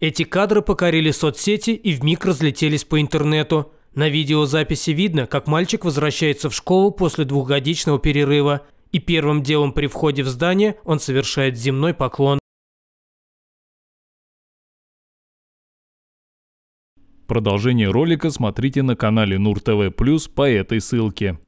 Эти кадры покорили соцсети и вмиг разлетелись по интернету. На видеозаписи видно, как мальчик возвращается в школу после двухгодичного перерыва, и первым делом при входе в здание он совершает земной поклон. Продолжение ролика смотрите на канале НУР ТВ Плюс по этой ссылке.